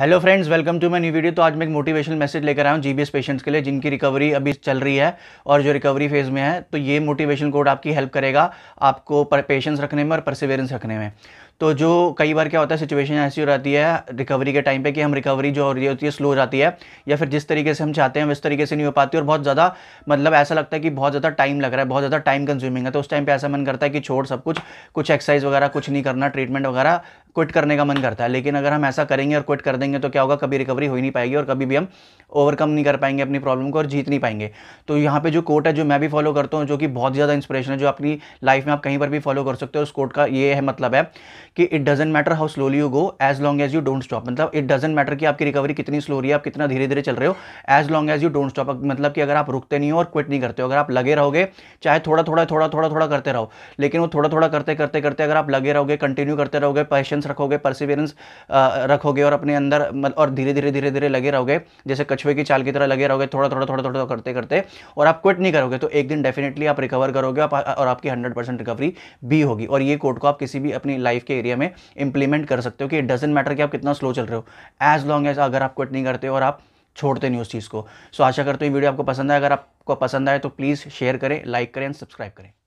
hello friends welcome to my new video तो आज मैं एक मोटिवेशनल मैसेज लेकर आया हूँ जीबीएस पेशेंट्स के लिए जिनकी रिकवरी अभी चल रही है और जो रिकवरी फेज़ में है तो ये मोटिवेशन कोड आपकी हेल्प करेगा आपको पेशेंस रखने में और परसिवेरेंस रखने में तो जो कई बार क्या होता है सिचुएशन ऐसी हो जाती है रिकवरी के टाइम पे कि हम रिकवरी जो हो रही होती है स्लो हो जाती है या फिर जिस तरीके से हम चाहते हैं उस तरीके से नहीं हो पाती और बहुत ज़्यादा मतलब ऐसा लगता है कि बहुत ज़्यादा टाइम लग रहा है बहुत ज़्यादा टाइम कंज्यूमिंग है तो उस टाइम पर ऐसा मन करता है कि छोड़ सब कुछ कुछ एक्सरसाइज वगैरह कुछ नहीं करना ट्रीटमेंट वगैरह क्विट करने का मन करता है लेकिन अगर हम ऐसा करेंगे और क्विट कर देंगे तो क्या होगा कभी रिकवरी हो ही नहीं पाएगी और कभी भी हम ओवरकम नहीं कर पाएंगे अपनी प्रॉब्लम को और जीत नहीं पाएंगे तो यहाँ पे जो कोट है जो मैं भी फॉलो करता हूँ जो कि बहुत ज़्यादा इंस्पिरेशन है जो अपनी लाइफ में आप कहीं पर भी फॉलो कर सकते हो उस कोट का ये है मतलब है कि it doesn't matter how slowly you go as long as you don't stop मतलब इट डजेंट मैटर कि आपकी रिकवरी कितनी स्लो रही है आप कितना धीरे धीरे चल रहे हो as long as you don't stop मतलब कि अगर आप रुकते नहीं हो और क्विट नहीं करते हो अगर आप लगे रहोगे चाहे थोड़ा थोड़ा थोड़ा थोड़ा थोड़ा करते रहो लेकिन वो थोड़ा थोड़ा करते करते करते अगर आप लगे रहोगे कंटिन्यू करते रहोगे पैशंस रखोगे परसिवियरेंस रखोगे और अपने अंदर और धीरे धीरे धीरे धीरे लगे रहोगे जैसे कछुए की चाल की तरह लगे रहोगे थोड़ा थोड़ा थोड़ा थोड़ा करते करते और आप क्विट नहीं करोगे तो एक दिन डेफिनेटली आप रिकवर करोगे और आपकी हंड्रेड रिकवरी भी होगी और ये कोड को आप किसी भी अपनी लाइफ के एरिया में इंप्लीमेंट कर सकते हो कि इट डजेंट मैटर कि आप कितना स्लो चल रहे हो एज लॉन्ग एज अगर आप क्विट नहीं करते और आप छोड़ते नहीं उस चीज़ को सो so, आशा करते हो ये वीडियो आपको पसंद आए अगर आपको पसंद आए तो प्लीज़ शेयर करें लाइक करें एंड सब्सक्राइब करें